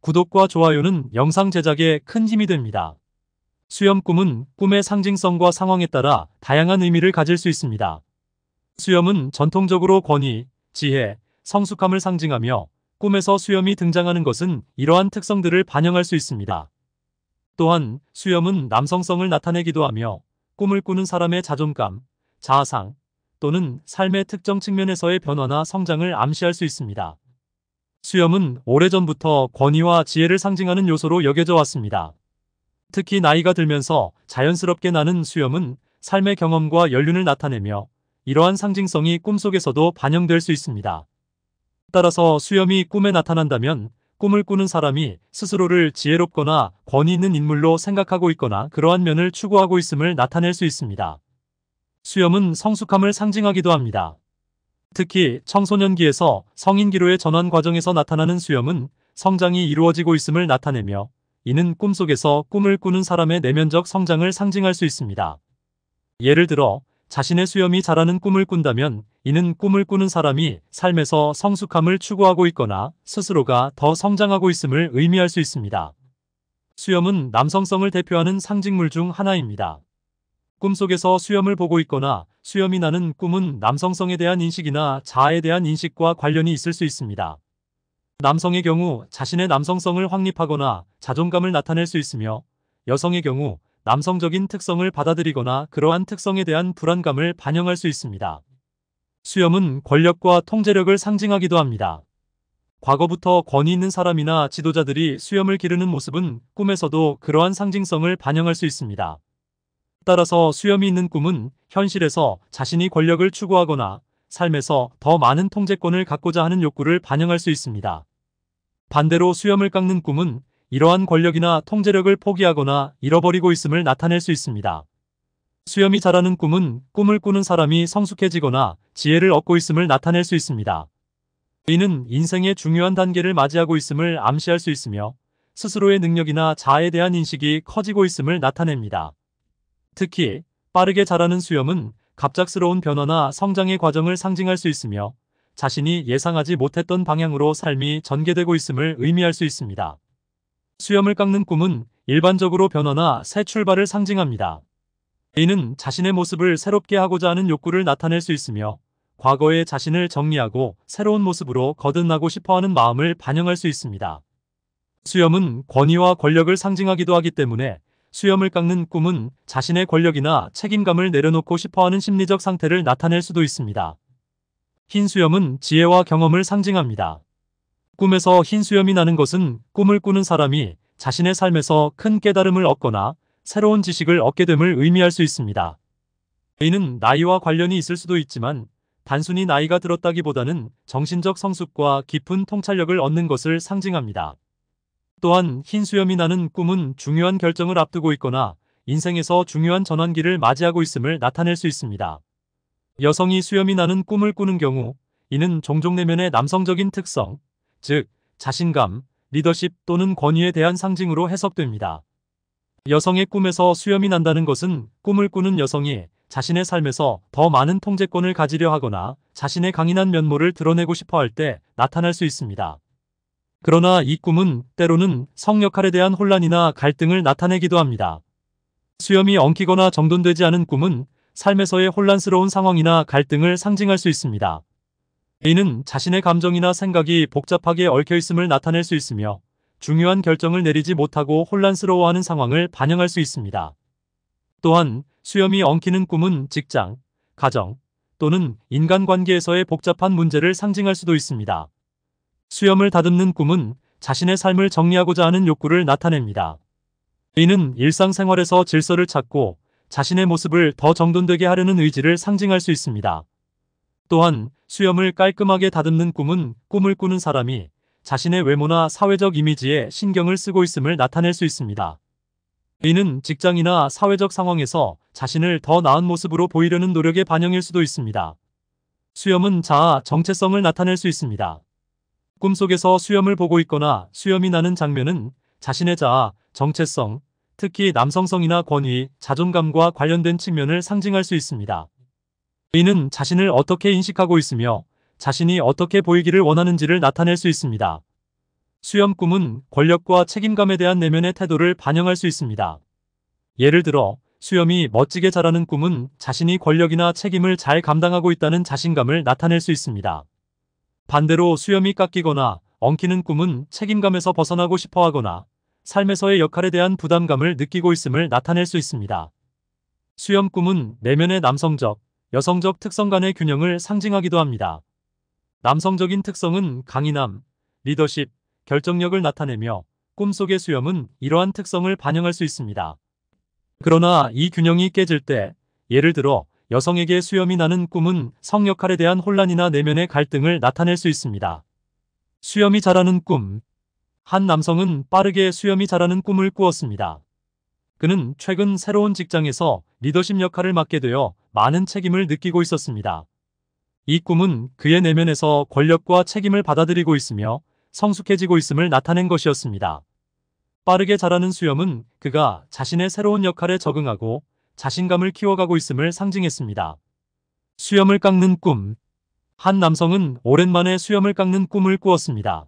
구독과 좋아요는 영상 제작에 큰 힘이 됩니다. 수염 꿈은 꿈의 상징성과 상황에 따라 다양한 의미를 가질 수 있습니다. 수염은 전통적으로 권위, 지혜, 성숙함을 상징하며 꿈에서 수염이 등장하는 것은 이러한 특성들을 반영할 수 있습니다. 또한 수염은 남성성을 나타내기도 하며 꿈을 꾸는 사람의 자존감, 자아상 또는 삶의 특정 측면에서의 변화나 성장을 암시할 수 있습니다. 수염은 오래전부터 권위와 지혜를 상징하는 요소로 여겨져 왔습니다. 특히 나이가 들면서 자연스럽게 나는 수염은 삶의 경험과 연륜을 나타내며 이러한 상징성이 꿈속에서도 반영될 수 있습니다. 따라서 수염이 꿈에 나타난다면 꿈을 꾸는 사람이 스스로를 지혜롭거나 권위 있는 인물로 생각하고 있거나 그러한 면을 추구하고 있음을 나타낼 수 있습니다. 수염은 성숙함을 상징하기도 합니다. 특히 청소년기에서 성인기로의 전환 과정에서 나타나는 수염은 성장이 이루어지고 있음을 나타내며 이는 꿈속에서 꿈을 꾸는 사람의 내면적 성장을 상징할 수 있습니다. 예를 들어 자신의 수염이 자라는 꿈을 꾼다면 이는 꿈을 꾸는 사람이 삶에서 성숙함을 추구하고 있거나 스스로가 더 성장하고 있음을 의미할 수 있습니다. 수염은 남성성을 대표하는 상징물 중 하나입니다. 꿈속에서 수염을 보고 있거나 수염이 나는 꿈은 남성성에 대한 인식이나 자아에 대한 인식과 관련이 있을 수 있습니다. 남성의 경우 자신의 남성성을 확립하거나 자존감을 나타낼 수 있으며 여성의 경우 남성적인 특성을 받아들이거나 그러한 특성에 대한 불안감을 반영할 수 있습니다. 수염은 권력과 통제력을 상징하기도 합니다. 과거부터 권위 있는 사람이나 지도자들이 수염을 기르는 모습은 꿈에서도 그러한 상징성을 반영할 수 있습니다. 따라서 수염이 있는 꿈은 현실에서 자신이 권력을 추구하거나 삶에서 더 많은 통제권을 갖고자 하는 욕구를 반영할 수 있습니다. 반대로 수염을 깎는 꿈은 이러한 권력이나 통제력을 포기하거나 잃어버리고 있음을 나타낼 수 있습니다. 수염이 자라는 꿈은 꿈을 꾸는 사람이 성숙해지거나 지혜를 얻고 있음을 나타낼 수 있습니다. 이는 인생의 중요한 단계를 맞이하고 있음을 암시할 수 있으며 스스로의 능력이나 자아에 대한 인식이 커지고 있음을 나타냅니다. 특히 빠르게 자라는 수염은 갑작스러운 변화나 성장의 과정을 상징할 수 있으며 자신이 예상하지 못했던 방향으로 삶이 전개되고 있음을 의미할 수 있습니다. 수염을 깎는 꿈은 일반적으로 변화나 새 출발을 상징합니다. 이는 자신의 모습을 새롭게 하고자 하는 욕구를 나타낼 수 있으며 과거의 자신을 정리하고 새로운 모습으로 거듭나고 싶어하는 마음을 반영할 수 있습니다. 수염은 권위와 권력을 상징하기도 하기 때문에 수염을 깎는 꿈은 자신의 권력이나 책임감을 내려놓고 싶어하는 심리적 상태를 나타낼 수도 있습니다. 흰 수염은 지혜와 경험을 상징합니다. 꿈에서 흰 수염이 나는 것은 꿈을 꾸는 사람이 자신의 삶에서 큰 깨달음을 얻거나 새로운 지식을 얻게 됨을 의미할 수 있습니다. 이는 나이와 관련이 있을 수도 있지만 단순히 나이가 들었다기보다는 정신적 성숙과 깊은 통찰력을 얻는 것을 상징합니다. 또한 흰수염이 나는 꿈은 중요한 결정을 앞두고 있거나 인생에서 중요한 전환기를 맞이하고 있음을 나타낼 수 있습니다. 여성이 수염이 나는 꿈을 꾸는 경우 이는 종종 내면의 남성적인 특성, 즉 자신감, 리더십 또는 권위에 대한 상징으로 해석됩니다. 여성의 꿈에서 수염이 난다는 것은 꿈을 꾸는 여성이 자신의 삶에서 더 많은 통제권을 가지려 하거나 자신의 강인한 면모를 드러내고 싶어 할 때 나타날 수 있습니다. 그러나 이 꿈은 때로는 성 역할에 대한 혼란이나 갈등을 나타내기도 합니다. 수염이 엉키거나 정돈되지 않은 꿈은 삶에서의 혼란스러운 상황이나 갈등을 상징할 수 있습니다. 이는 자신의 감정이나 생각이 복잡하게 얽혀있음을 나타낼 수 있으며 중요한 결정을 내리지 못하고 혼란스러워하는 상황을 반영할 수 있습니다. 또한 수염이 엉키는 꿈은 직장, 가정 또는 인간관계에서의 복잡한 문제를 상징할 수도 있습니다. 수염을 다듬는 꿈은 자신의 삶을 정리하고자 하는 욕구를 나타냅니다. 이는 일상생활에서 질서를 찾고 자신의 모습을 더 정돈되게 하려는 의지를 상징할 수 있습니다. 또한 수염을 깔끔하게 다듬는 꿈은 꿈을 꾸는 사람이 자신의 외모나 사회적 이미지에 신경을 쓰고 있음을 나타낼 수 있습니다. 이는 직장이나 사회적 상황에서 자신을 더 나은 모습으로 보이려는 노력의 반영일 수도 있습니다. 수염은 자아 정체성을 나타낼 수 있습니다. 꿈속에서 수염을 보고 있거나 수염이 나는 장면은 자신의 자아, 정체성, 특히 남성성이나 권위, 자존감과 관련된 측면을 상징할 수 있습니다. 이는 자신을 어떻게 인식하고 있으며 자신이 어떻게 보이기를 원하는지를 나타낼 수 있습니다. 수염 꿈은 권력과 책임감에 대한 내면의 태도를 반영할 수 있습니다. 예를 들어 수염이 멋지게 자라는 꿈은 자신이 권력이나 책임을 잘 감당하고 있다는 자신감을 나타낼 수 있습니다. 반대로 수염이 깎이거나 엉키는 꿈은 책임감에서 벗어나고 싶어 하거나 삶에서의 역할에 대한 부담감을 느끼고 있음을 나타낼 수 있습니다. 수염 꿈은 내면의 남성적, 여성적 특성 간의 균형을 상징하기도 합니다. 남성적인 특성은 강인함, 리더십, 결정력을 나타내며 꿈속의 수염은 이러한 특성을 반영할 수 있습니다. 그러나 이 균형이 깨질 때 예를 들어 여성에게 수염이 나는 꿈은 성 역할에 대한 혼란이나 내면의 갈등을 나타낼 수 있습니다. 수염이 자라는 꿈. 한 남성은 빠르게 수염이 자라는 꿈을 꾸었습니다. 그는 최근 새로운 직장에서 리더십 역할을 맡게 되어 많은 책임을 느끼고 있었습니다. 이 꿈은 그의 내면에서 권력과 책임을 받아들이고 있으며 성숙해지고 있음을 나타낸 것이었습니다. 빠르게 자라는 수염은 그가 자신의 새로운 역할에 적응하고 자신감을 키워가고 있음을 상징했습니다. 수염을 깎는 꿈. 한 남성은 오랜만에 수염을 깎는 꿈을 꾸었습니다.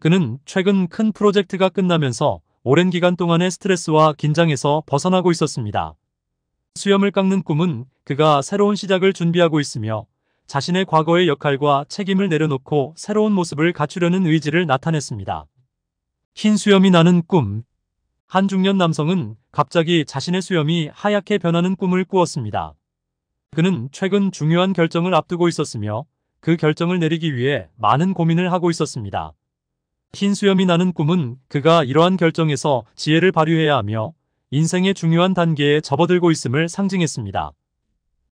그는 최근 큰 프로젝트가 끝나면서 오랜 기간 동안의 스트레스와 긴장에서 벗어나고 있었습니다. 수염을 깎는 꿈은 그가 새로운 시작을 준비하고 있으며 자신의 과거의 역할과 책임을 내려놓고 새로운 모습을 갖추려는 의지를 나타냈습니다. 흰 수염이 나는 꿈한 중년 남성은 갑자기 자신의 수염이 하얗게 변하는 꿈을 꾸었습니다. 그는 최근 중요한 결정을 앞두고 있었으며 그 결정을 내리기 위해 많은 고민을 하고 있었습니다. 흰 수염이 나는 꿈은 그가 이러한 결정에서 지혜를 발휘해야 하며 인생의 중요한 단계에 접어들고 있음을 상징했습니다.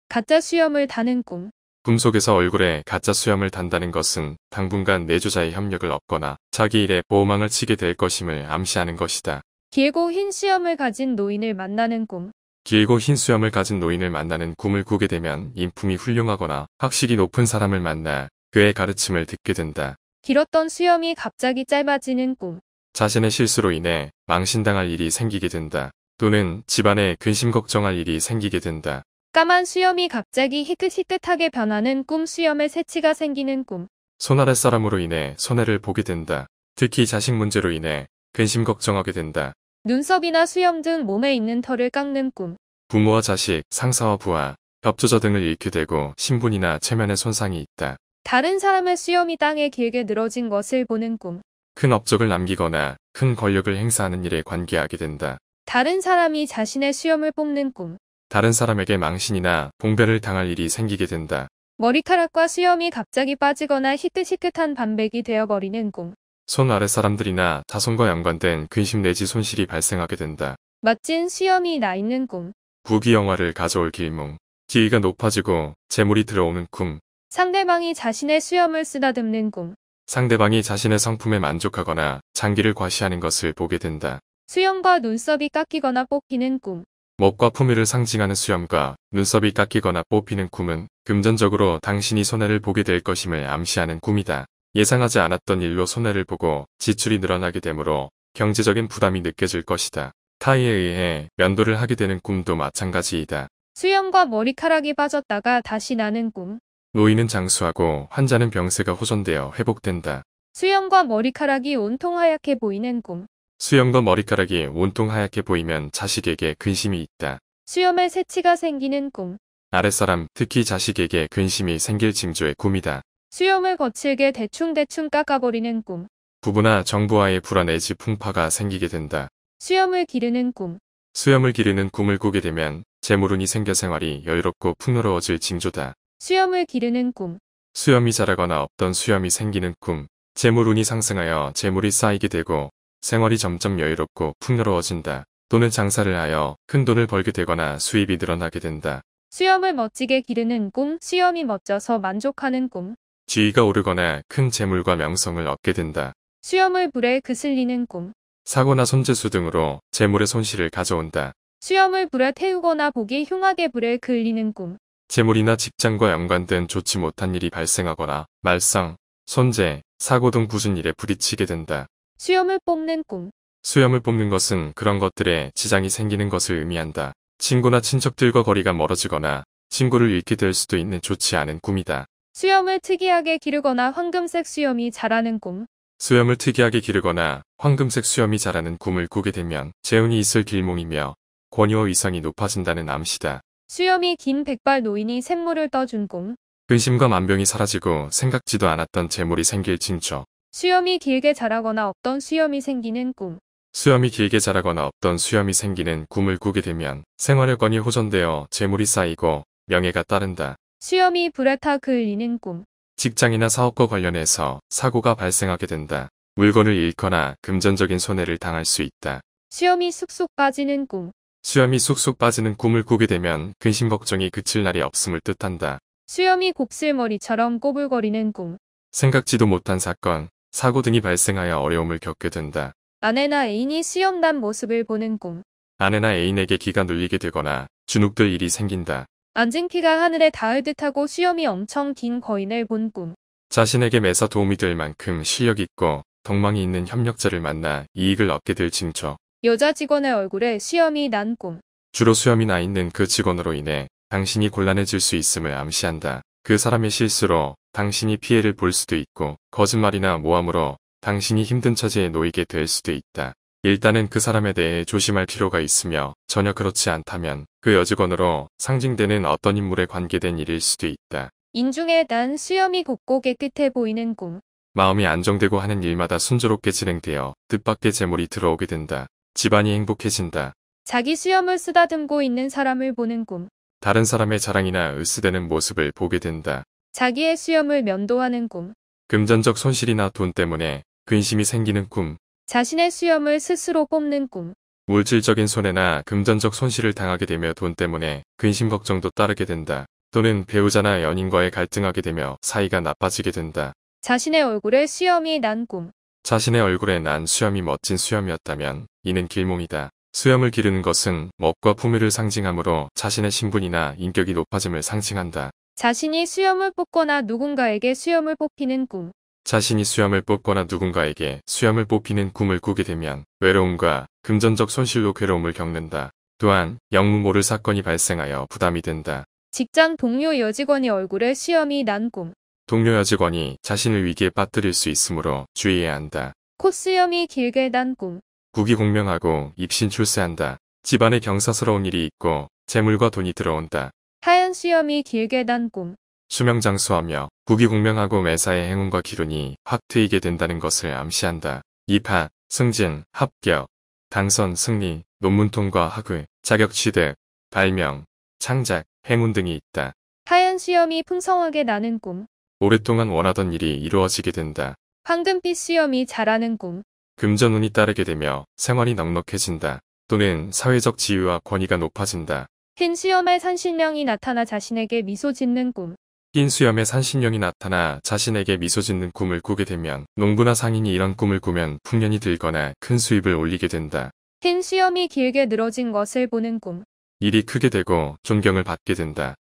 가짜 수염을 다는 꿈 꿈속에서 얼굴에 가짜 수염을 단다는 것은 당분간 내조자의 협력을 얻거나 자기 일에 보호망을 치게 될 것임을 암시하는 것이다. 길고 흰 수염을 가진 노인을 만나는 꿈. 길고 흰 수염을 가진 노인을 만나는 꿈을 꾸게 되면 인품이 훌륭하거나 학식이 높은 사람을 만나 그의 가르침을 듣게 된다. 길었던 수염이 갑자기 짧아지는 꿈. 자신의 실수로 인해 망신당할 일이 생기게 된다. 또는 집안에 근심 걱정할 일이 생기게 된다. 까만 수염이 갑자기 희끗희끗하게 변하는 꿈 수염에 새치가 생기는 꿈. 손아랫 사람으로 인해 손해를 보게 된다. 특히 자식 문제로 인해 근심 걱정하게 된다. 눈썹이나 수염 등 몸에 있는 털을 깎는 꿈. 부모와 자식, 상사와 부하, 협조자 등을 잃게 되고 신분이나 체면의 손상이 있다. 다른 사람의 수염이 땅에 길게 늘어진 것을 보는 꿈. 큰 업적을 남기거나 큰 권력을 행사하는 일에 관계하게 된다. 다른 사람이 자신의 수염을 뽑는 꿈. 다른 사람에게 망신이나 봉배를 당할 일이 생기게 된다. 머리카락과 수염이 갑자기 빠지거나 희끗희끗한 반백이 되어버리는 꿈. 손아래사람들이나 자손과 연관된 근심 내지 손실이 발생하게 된다. 멋진 수염이 나 있는 꿈. 부귀영화를 가져올 길몽. 지위가 높아지고 재물이 들어오는 꿈. 상대방이 자신의 수염을 쓰다듬는 꿈. 상대방이 자신의 성품에 만족하거나 장기를 과시하는 것을 보게 된다. 수염과 눈썹이 깎이거나 뽑히는 꿈. 먹과 품위를 상징하는 수염과 눈썹이 깎이거나 뽑히는 꿈은 금전적으로 당신이 손해를 보게 될 것임을 암시하는 꿈이다. 예상하지 않았던 일로 손해를 보고 지출이 늘어나게 되므로 경제적인 부담이 느껴질 것이다. 타이에 의해 면도를 하게 되는 꿈도 마찬가지이다. 수염과 머리카락이 빠졌다가 다시 나는 꿈. 노인은 장수하고 환자는 병세가 호전되어 회복된다. 수염과 머리카락이 온통 하얗게 보이는 꿈. 수염과 머리카락이 온통 하얗게 보이면 자식에게 근심이 있다. 수염에 새치가 생기는 꿈. 아랫사람, 특히 자식에게 근심이 생길 징조의 꿈이다. 수염을 거칠게 대충대충 깎아버리는 꿈. 부부나 정부와의 불안의 지풍파가 생기게 된다. 수염을 기르는 꿈. 수염을 기르는 꿈을 꾸게 되면 재물운이 생겨 생활이 여유롭고 풍요로워질 징조다. 수염을 기르는 꿈. 수염이 자라거나 없던 수염이 생기는 꿈. 재물운이 상승하여 재물이 쌓이게 되고 생활이 점점 여유롭고 풍요로워진다. 또는 장사를 하여 큰 돈을 벌게 되거나 수입이 늘어나게 된다. 수염을 멋지게 기르는 꿈, 수염이 멋져서 만족하는 꿈. 지위가 오르거나 큰 재물과 명성을 얻게 된다. 수염을 불에 그슬리는 꿈. 사고나 손재수 등으로 재물의 손실을 가져온다. 수염을 불에 태우거나 보기 흉하게 불에 그을리는 꿈. 재물이나 직장과 연관된 좋지 못한 일이 발생하거나 말썽, 손재, 사고 등부은 일에 부딪히게 된다. 수염을 뽑는 꿈. 수염을 뽑는 것은 그런 것들에 지장이 생기는 것을 의미한다. 친구나 친척들과 거리가 멀어지거나 친구를 잃게 될 수도 있는 좋지 않은 꿈이다. 수염을 특이하게 기르거나 황금색 수염이 자라는 꿈. 수염을 특이하게 기르거나 황금색 수염이 자라는 꿈을 꾸게 되면 재운이 있을 길몽이며 권위와 위상이 높아진다는 암시다. 수염이 긴 백발 노인이 샘물을 떠준 꿈. 근심과 만병이 사라지고 생각지도 않았던 재물이 생길 징조. 수염이 길게 자라거나 없던 수염이 생기는 꿈. 수염이 길게 자라거나 없던 수염이 생기는 꿈을 꾸게 되면 생활여건이 호전되어 재물이 쌓이고 명예가 따른다. 수염이 불아타 그을리는 꿈. 직장이나 사업과 관련해서 사고가 발생하게 된다. 물건을 잃거나 금전적인 손해를 당할 수 있다. 수염이 쑥쑥 빠지는 꿈. 수염이 쑥쑥 빠지는 꿈을 꾸게 되면 근심 걱정이 그칠 날이 없음을 뜻한다. 수염이 곱슬머리처럼 꼬불거리는 꿈. 생각지도 못한 사건, 사고 등이 발생하여 어려움을 겪게 된다. 아내나 애인이 수염 난 모습을 보는 꿈. 아내나 애인에게 기가 눌리게 되거나 주눅들 일이 생긴다. 앉은 키가 하늘에 닿을 듯하고 수염이 엄청 긴 거인을 본 꿈. 자신에게 매사 도움이 될 만큼 실력 있고 덕망이 있는 협력자를 만나 이익을 얻게 될 징조. 여자 직원의 얼굴에 수염이 난 꿈. 주로 수염이 나 있는 그 직원으로 인해 당신이 곤란해질 수 있음을 암시한다. 그 사람의 실수로 당신이 피해를 볼 수도 있고 거짓말이나 모함으로 당신이 힘든 처지에 놓이게 될 수도 있다. 일단은 그 사람에 대해 조심할 필요가 있으며 전혀 그렇지 않다면 그 여직원으로 상징되는 어떤 인물에 관계된 일일 수도 있다. 인중에 난 수염이 곱고 깨끗해 보이는 꿈. 마음이 안정되고 하는 일마다 순조롭게 진행되어 뜻밖의 재물이 들어오게 된다. 집안이 행복해진다. 자기 수염을 쓰다듬고 있는 사람을 보는 꿈. 다른 사람의 자랑이나 으스대는 모습을 보게 된다. 자기의 수염을 면도하는 꿈. 금전적 손실이나 돈 때문에 근심이 생기는 꿈. 자신의 수염을 스스로 뽑는 꿈. 물질적인 손해나 금전적 손실을 당하게 되며 돈 때문에 근심 걱정도 따르게 된다. 또는 배우자나 연인과의 갈등하게 되며 사이가 나빠지게 된다. 자신의 얼굴에 수염이 난 꿈. 자신의 얼굴에 난 수염이 멋진 수염이었다면 이는 길몽이다. 수염을 기르는 것은 멋과 품위를 상징하므로 자신의 신분이나 인격이 높아짐을 상징한다. 자신이 수염을 뽑거나 누군가에게 수염을 뽑히는 꿈. 자신이 수염을 뽑거나 누군가에게 수염을 뽑히는 꿈을 꾸게 되면 외로움과 금전적 손실로 괴로움을 겪는다. 또한 영무 모를 사건이 발생하여 부담이 된다. 직장 동료 여직원의 얼굴에 수염이 난 꿈. 동료 여직원이 자신을 위기에 빠뜨릴 수 있으므로 주의해야 한다. 콧수염이 길게 난 꿈. 국이 공명하고 입신 출세한다. 집안에 경사스러운 일이 있고 재물과 돈이 들어온다. 하얀 수염이 길게 난 꿈. 수명장수하며 국위공명하고 매사의 행운과 기운이 확 트이게 된다는 것을 암시한다. 2파, 승진, 합격, 당선, 승리, 논문 통과, 학위, 자격 취득, 발명, 창작, 행운 등이 있다. 하얀 수염이 풍성하게 나는 꿈. 오랫동안 원하던 일이 이루어지게 된다. 황금빛 수염이 자라는 꿈. 금전운이 따르게 되며 생활이 넉넉해진다. 또는 사회적 지위와 권위가 높아진다. 흰 수염의 산신령이 나타나 자신에게 미소 짓는 꿈. 흰 수염에 산신령이 나타나 자신에게 미소 짓는 꿈을 꾸게 되면 농부나 상인이 이런 꿈을 꾸면 풍년이 들거나 큰 수입을 올리게 된다. 흰 수염이 길게 늘어진 것을 보는 꿈. 일이 크게 되고 존경을 받게 된다.